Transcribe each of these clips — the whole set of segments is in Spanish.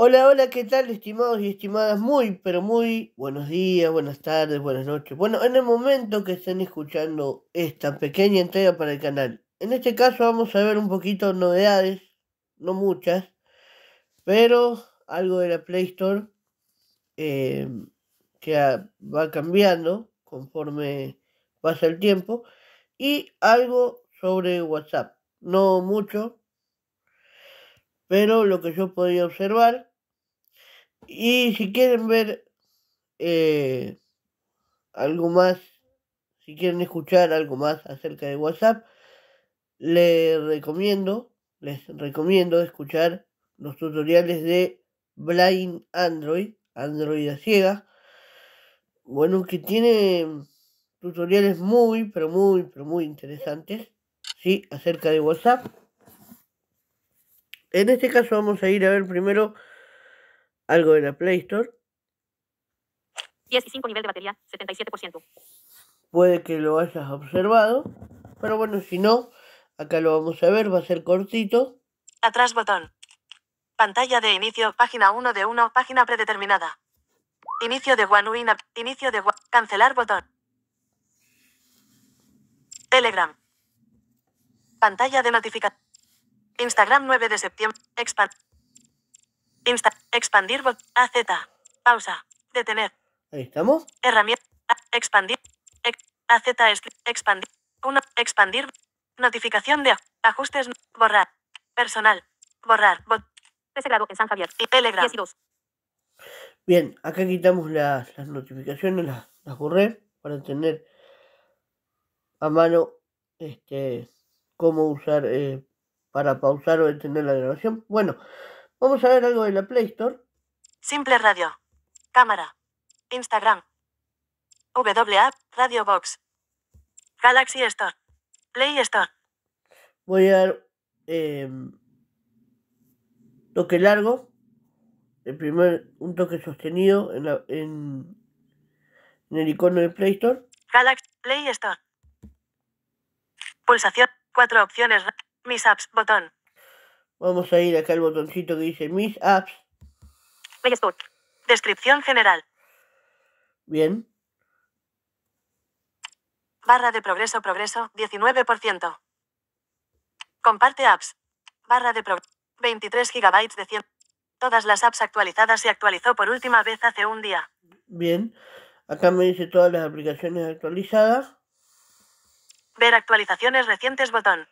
Hola, hola, ¿qué tal, estimados y estimadas? Muy, pero muy buenos días, buenas tardes, buenas noches. Bueno, en el momento que estén escuchando esta pequeña entrega para el canal, en este caso vamos a ver un poquito novedades, no muchas, pero algo de la Play Store em, que va cambiando conforme pasa el tiempo y algo sobre WhatsApp. No mucho, pero lo que yo podía observar. Y si quieren ver eh, algo más, si quieren escuchar algo más acerca de WhatsApp, les recomiendo, les recomiendo escuchar los tutoriales de Blind Android, Android a Bueno, que tiene tutoriales muy, pero muy, pero muy interesantes, ¿sí? Acerca de WhatsApp. En este caso vamos a ir a ver primero algo de la Play Store. 15 nivel de batería, 77%. Puede que lo hayas observado, pero bueno, si no, acá lo vamos a ver, va a ser cortito. Atrás botón. Pantalla de inicio, página 1 de 1, página predeterminada. Inicio de OneWin, inicio de cancelar botón. Telegram. Pantalla de notificación. Instagram 9 de septiembre. expandir Insta expandir. AZ. Pausa. Detener. Ahí estamos. Herramienta. Expandir. AZ. Expandir. Una. Expandir. Notificación de ajustes. Borrar. Personal. Borrar. Bot. en San Javier. Y Telegram. Bien, acá quitamos las, notificaciones, las, corre para tener a mano este cómo usar eh, para pausar o detener la grabación. Bueno, vamos a ver algo de la Play Store. Simple Radio. Cámara. Instagram. WA Radio Box. Galaxy Store. Play Store. Voy a dar em, toque largo. El primer, un toque sostenido en, en el icono de Play Store. Galaxy Play Store. Pulsación. Cuatro opciones. Mis apps, botón. Vamos a ir acá al botoncito que dice Mis apps. Play Descripción general. Bien. Barra de progreso, progreso, 19%. Comparte apps. Barra de progreso. 23 GB de 100. Todas las apps actualizadas se actualizó por última vez hace un día. Bien. Acá me dice todas las aplicaciones actualizadas. Ver actualizaciones recientes botón.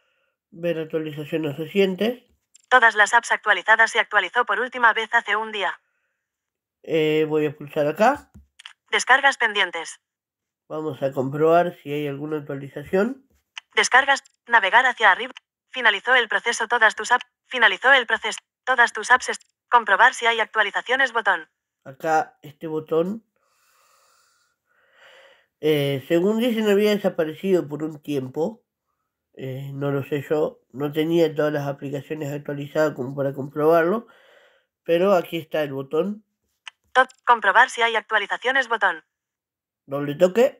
Ver actualizaciones recientes. Todas las apps actualizadas se actualizó por última vez hace un día. Eh, voy a pulsar acá. Descargas pendientes. Vamos a comprobar si hay alguna actualización. Descargas. Navegar hacia arriba. Finalizó el proceso todas tus apps. Finalizó el proceso. Todas tus apps. Comprobar si hay actualizaciones botón. Acá este botón. Eh, según dicen había desaparecido por un tiempo. Eh, no lo sé yo, no tenía todas las aplicaciones actualizadas como para comprobarlo, pero aquí está el botón. comprobar si hay actualizaciones, botón. Doble toque.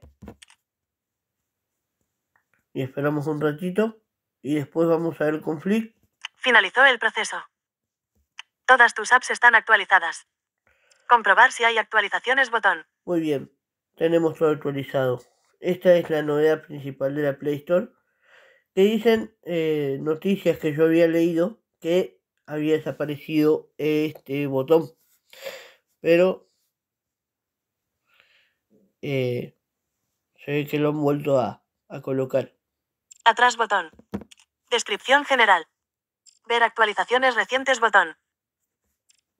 Y esperamos un ratito y después vamos a ver el Finalizó el proceso. Todas tus apps están actualizadas. Comprobar si hay actualizaciones, botón. Muy bien, tenemos todo actualizado. Esta es la novedad principal de la Play Store te dicen eh, noticias que yo había leído que había desaparecido este botón. Pero eh, sé que lo han vuelto a, a colocar. Atrás botón. Descripción general. Ver actualizaciones recientes botón.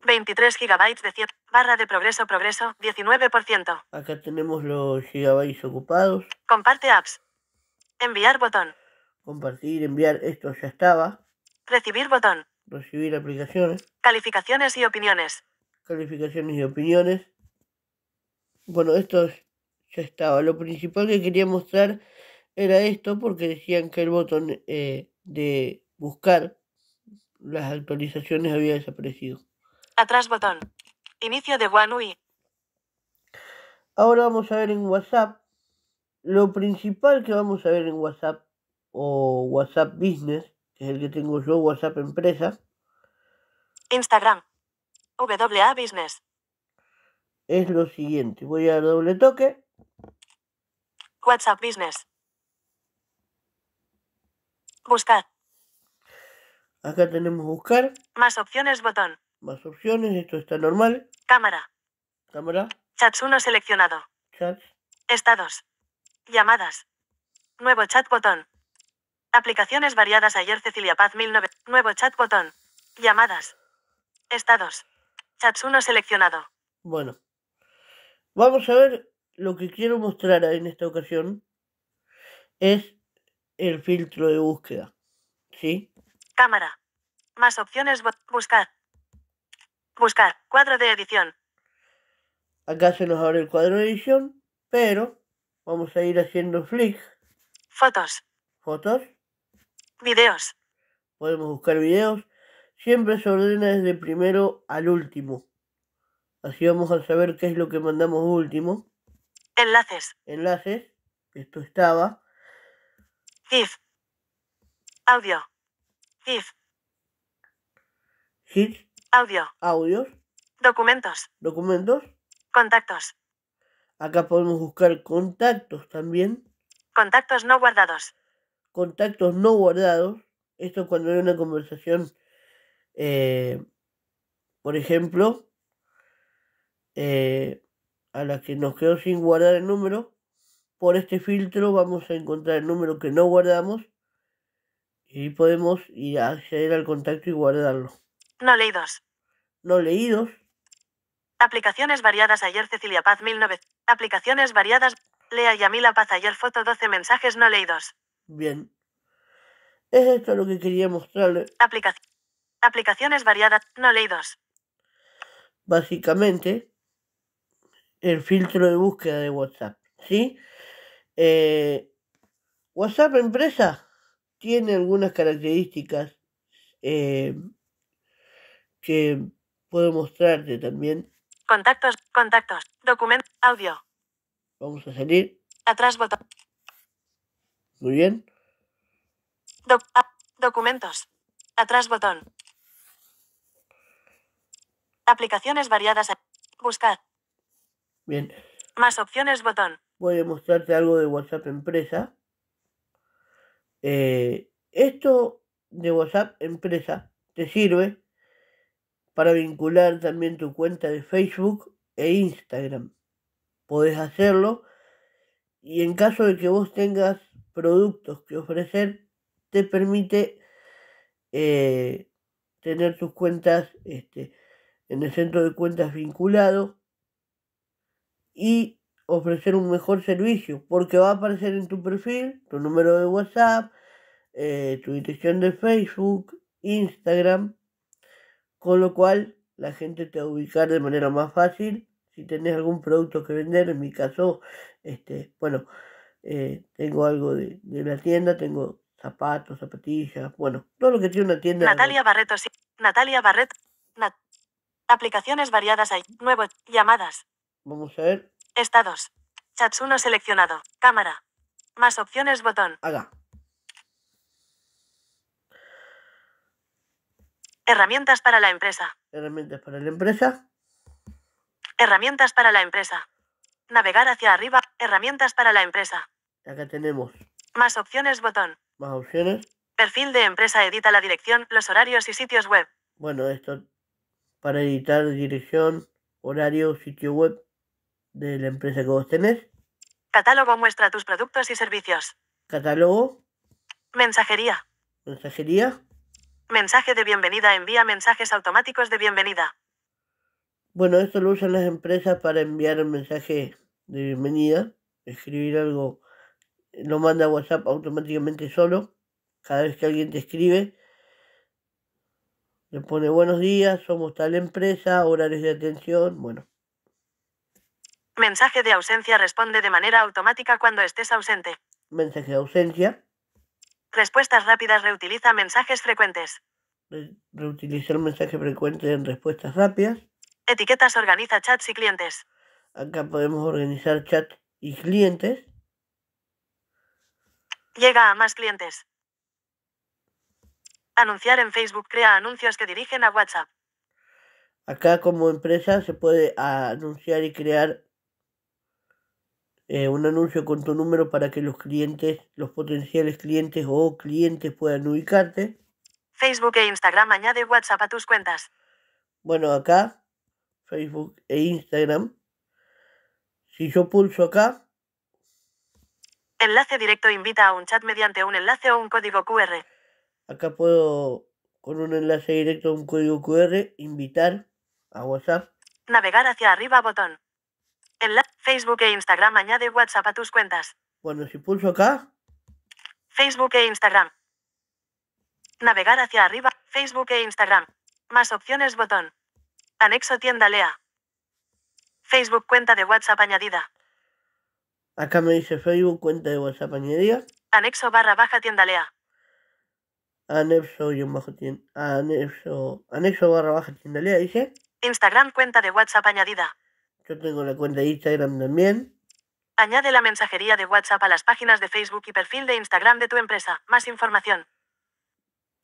23 GB de 100. Barra de progreso, progreso, 19%. Acá tenemos los gigabytes ocupados. Comparte apps. Enviar botón compartir, enviar, esto ya estaba. Recibir botón. Recibir aplicaciones. Calificaciones y opiniones. Calificaciones y opiniones. Bueno, esto ya estaba. Lo principal que quería mostrar era esto porque decían que el botón eh, de buscar las actualizaciones había desaparecido. Atrás botón. Inicio de OneUI. Ahora vamos a ver en WhatsApp. Lo principal que vamos a ver en WhatsApp o WhatsApp Business, que es el que tengo yo, WhatsApp Empresa. Instagram. WA Business. Es lo siguiente. Voy a dar doble toque. WhatsApp Business. Buscar. Acá tenemos buscar. Más opciones, botón. Más opciones, esto está normal. Cámara. Cámara. Chats 1 seleccionado. Chats. Estados. Llamadas. Nuevo chat botón. Aplicaciones variadas ayer Cecilia Paz 1009. Nuevo chat botón. Llamadas. Estados. Chats 1 seleccionado. Bueno. Vamos a ver lo que quiero mostrar en esta ocasión. Es el filtro de búsqueda. ¿Sí? Cámara. Más opciones. Buscar. Buscar. Cuadro de edición. Acá se nos abre el cuadro de edición, pero vamos a ir haciendo flick. Fotos. Fotos. Videos. Podemos buscar videos. Siempre se ordena desde primero al último. Así vamos a saber qué es lo que mandamos último. Enlaces. Enlaces. Esto estaba. gif Audio. gif Audio. Audios. Documentos. Documentos. Contactos. Acá podemos buscar contactos también. Contactos no guardados contactos no guardados, esto cuando hay una conversación, eh, por ejemplo, eh, a la que nos quedó sin guardar el número, por este filtro vamos a encontrar el número que no guardamos y podemos ir a acceder al contacto y guardarlo. No leídos. No leídos. Aplicaciones variadas ayer Cecilia Paz 1900. Aplicaciones variadas. Lea Yamila Paz ayer foto 12 mensajes no leídos. Bien. Es esto lo que quería mostrarle. Aplicaciones variadas, no leídos. Básicamente, el filtro de búsqueda de WhatsApp. ¿Sí? Eh, WhatsApp empresa tiene algunas características eh, que puedo mostrarte también. Contactos, contactos, documento, audio. Vamos a salir. Atrás botón. Muy bien. Ah, documentos. Atrás botón. Aplicaciones variadas. Buscar. Bien. Más opciones botón. Voy a mostrarte algo de WhatsApp empresa. Eh, esto de WhatsApp empresa te sirve para vincular también tu cuenta de Facebook e Instagram. Podés hacerlo y en caso de que vos tengas productos que ofrecer te permite eh, tener tus cuentas este, en el centro de cuentas vinculado y ofrecer un mejor servicio porque va a aparecer en tu perfil tu número de WhatsApp, eh, tu dirección de Facebook, Instagram, con lo cual la gente te va a ubicar de manera más fácil si tenés algún producto que vender, en mi caso, este, bueno, eh, tengo algo de, de, la tienda, tengo zapatos, zapatillas, bueno, todo lo que tiene una tienda. Natalia Barreto, sí. Natalia Barreto. Aplicaciones variadas hay. Nuevo. Llamadas. Vamos a ver. Estados. Chats 1 seleccionado. Cámara. Más opciones botón. Haga. Herramientas para la empresa. Herramientas para la empresa. Herramientas para la empresa. Navegar hacia arriba. Herramientas para la empresa acá tenemos. Más opciones, botón. Más opciones. Perfil de empresa edita la dirección, los horarios y sitios web. Bueno, esto para editar dirección, horario, sitio web de la empresa que vos tenés. Catálogo muestra tus productos y servicios. Catálogo. Mensajería. Mensajería. Mensaje de bienvenida. Envía mensajes automáticos de bienvenida. Bueno, esto lo usan las empresas para enviar un mensaje de bienvenida, escribir algo lo manda WhatsApp automáticamente solo. Cada vez que alguien te escribe, le pone buenos días, somos tal empresa, horarios de atención, bueno. Mensaje de ausencia responde de manera automática cuando estés ausente. Mensaje de ausencia. Respuestas rápidas reutiliza mensajes frecuentes. reutilizar mensaje frecuente en respuestas rápidas. Etiquetas organiza chats y clientes. Acá podemos organizar chats y clientes. Llega a más clientes. Anunciar en Facebook crea anuncios que dirigen a WhatsApp. Acá como empresa se puede anunciar y crear eh, un anuncio con tu número para que los clientes, los potenciales clientes o clientes puedan ubicarte. Facebook e Instagram añade WhatsApp a tus cuentas. Bueno, acá, Facebook e Instagram. Si yo pulso acá, Enlace directo invita a un chat mediante un enlace o un código QR. Acá puedo, con un enlace directo o un código QR, invitar a WhatsApp. Navegar hacia arriba botón. Enlace Facebook e Instagram añade WhatsApp a tus cuentas. Bueno, si pulso acá. Facebook e Instagram. Navegar hacia arriba. Facebook e Instagram. Más opciones botón. Anexo tienda Lea. Facebook cuenta de WhatsApp añadida. Acá me dice Facebook, cuenta de WhatsApp añadida. Anexo barra baja tiendalea. Anexo y Anexo. barra baja tiendalea, dice. Instagram cuenta de WhatsApp añadida. Yo tengo la cuenta de Instagram también. Añade la mensajería de WhatsApp a las páginas de Facebook y perfil de Instagram de tu empresa. Más información.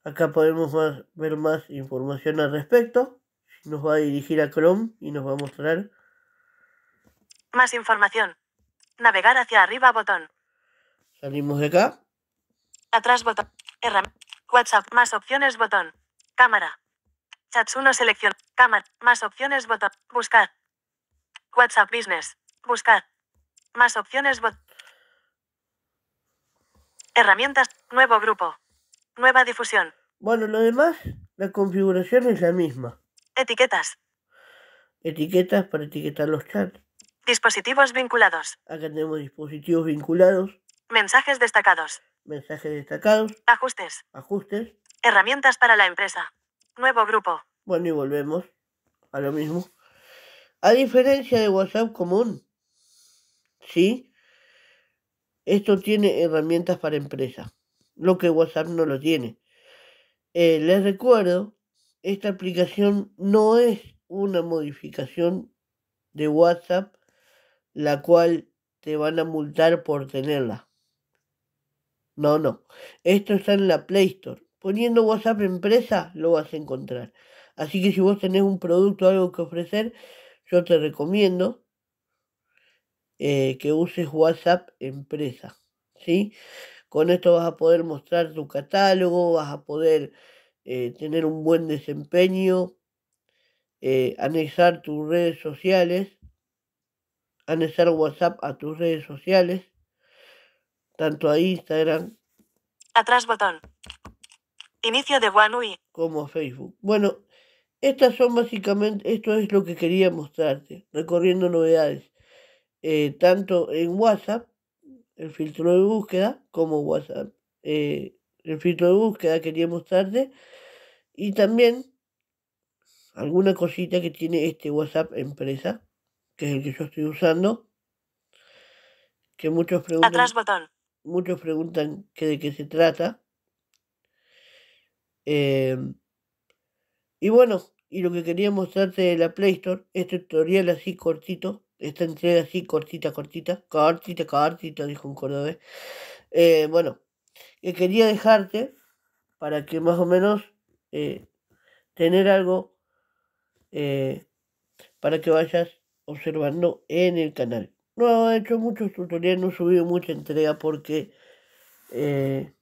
Acá podemos ver más información al respecto. Nos va a dirigir a Chrome y nos va a mostrar. Más información. Navegar hacia arriba, botón. Salimos de acá. Atrás, botón. WhatsApp, más opciones, botón. Cámara. Chats 1, selección. Cámara. Más opciones, botón. Buscar. WhatsApp Business. Buscar. Más opciones, botón. Herramientas. Nuevo grupo. Nueva difusión. Bueno, lo demás, la configuración es la misma. Etiquetas. Etiquetas para etiquetar los chats. Dispositivos vinculados. Acá tenemos dispositivos vinculados. Mensajes destacados. Mensajes destacados. Ajustes. Ajustes. Herramientas para la empresa. Nuevo grupo. Bueno, y volvemos a lo mismo. A diferencia de WhatsApp común, ¿sí? Esto tiene herramientas para empresa, lo que WhatsApp no lo tiene. Eh, les recuerdo, esta aplicación no es una modificación de WhatsApp la cual te van a multar por tenerla. No, no. Esto está en la Play Store. Poniendo WhatsApp empresa lo vas a encontrar. Así que si vos tenés un producto algo que ofrecer, yo te recomiendo eh, que uses WhatsApp empresa. ¿sí? Con esto vas a poder mostrar tu catálogo, vas a poder eh, tener un buen desempeño, eh, anexar tus redes sociales anexar WhatsApp a tus redes sociales, tanto a Instagram. Atrás botón. Inicio de OneUI. Como a Facebook. Bueno, estas son básicamente, esto es lo que quería mostrarte, recorriendo novedades, eh, tanto en WhatsApp, el filtro de búsqueda, como WhatsApp. Eh, el filtro de búsqueda quería mostrarte. Y también alguna cosita que tiene este WhatsApp empresa que es el que yo estoy usando, que muchos preguntan, Atrás botón. Muchos preguntan que de qué se trata. Em, y bueno, y lo que quería mostrarte de la Play Store, este tutorial así cortito, esta entrega así cortita, cortita, cortita, cortita, dijo un cordobés. Eh, bueno, que quería dejarte para que más o menos eh, tener algo eh, para que vayas observando en el canal. No he hecho muchos tutoriales, no he subido mucha entrega porque eh,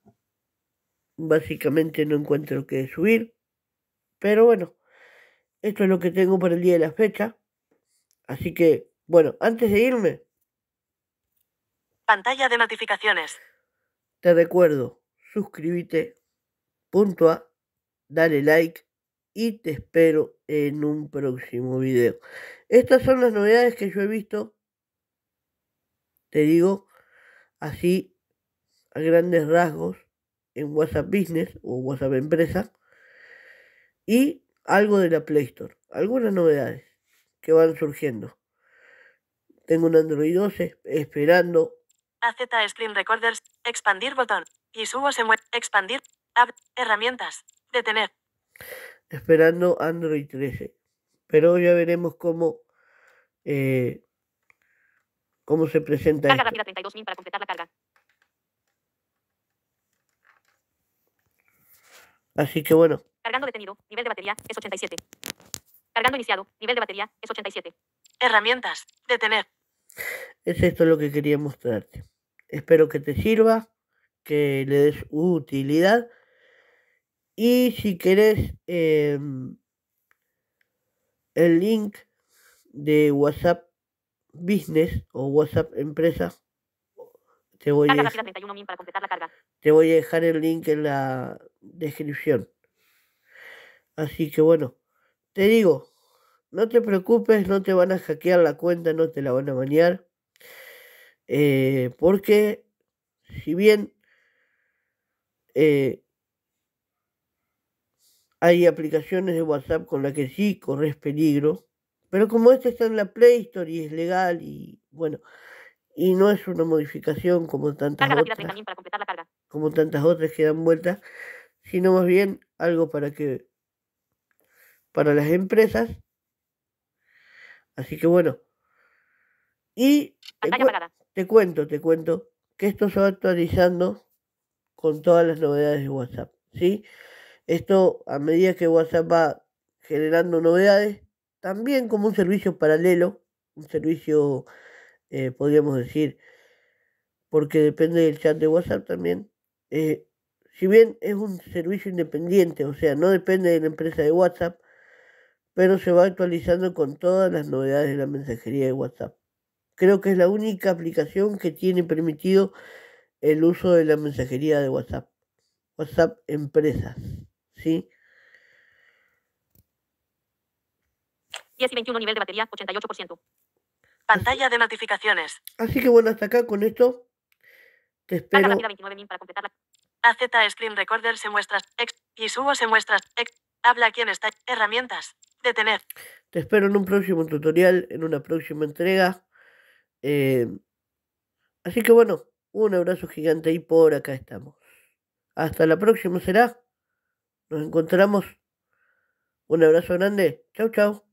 básicamente no encuentro que subir. Pero bueno, esto es lo que tengo para el día de la fecha. Así que, bueno, antes de irme. Pantalla de notificaciones. Te recuerdo, suscríbete, A dale like y te espero en un próximo video. Estas son las novedades que yo he visto, te digo, así a grandes rasgos en WhatsApp Business o WhatsApp Empresa y algo de la Play Store, algunas novedades que van surgiendo. Tengo un Android 12 esperando. AZ Screen Recorders, expandir botón. Y subo se expandir, herramientas, detener. Esperando Android 13. Pero ya veremos cómo, eh, cómo se presenta. Carga rápida 32.000 para completar la carga. Así que bueno. Cargando detenido, nivel de batería es 87. Cargando iniciado, nivel de batería es 87. Herramientas, detener. Es esto lo que quería mostrarte. Espero que te sirva, que le des utilidad. Y si querés... Em, el link de WhatsApp Business o WhatsApp Empresa. Te voy, a, dejar, el link en la descripción. Así que bueno, te digo, no te preocupes, no te van a hackear la cuenta, no te la van a bañar. Eh, porque si bien eh, hay aplicaciones de WhatsApp con las que sí corres peligro, pero como esta está en la Play Store y es legal y bueno, y no es una modificación como tantas otras, como tantas otras que dan vueltas, sino más bien algo para que para las empresas. Así que bueno. Y te, cuento, te cuento que esto se va actualizando con todas las novedades de WhatsApp, ¿sí? Esto a medida que WhatsApp va generando novedades, también como un servicio paralelo, un servicio, eh, podríamos decir, porque depende del chat de WhatsApp también. Eh, si bien es un servicio independiente, o sea, no depende de la empresa de WhatsApp, pero se va actualizando con todas las novedades de la mensajería de WhatsApp. Creo que es la única aplicación que tiene permitido el uso de la mensajería de WhatsApp. WhatsApp Empresas. ¿sí? y nivel de batería, 88%. Pantalla de notificaciones. Así que bueno, hasta acá con esto. Te espero. Screen Recorder se muestra. y subo se muestra. habla quien está. Herramientas. Detener. Te espero en un próximo tutorial, en una próxima entrega. Eh, así que bueno, un abrazo gigante y por acá estamos. Hasta la próxima será. Nos encontramos. Un abrazo grande. Chau, chau.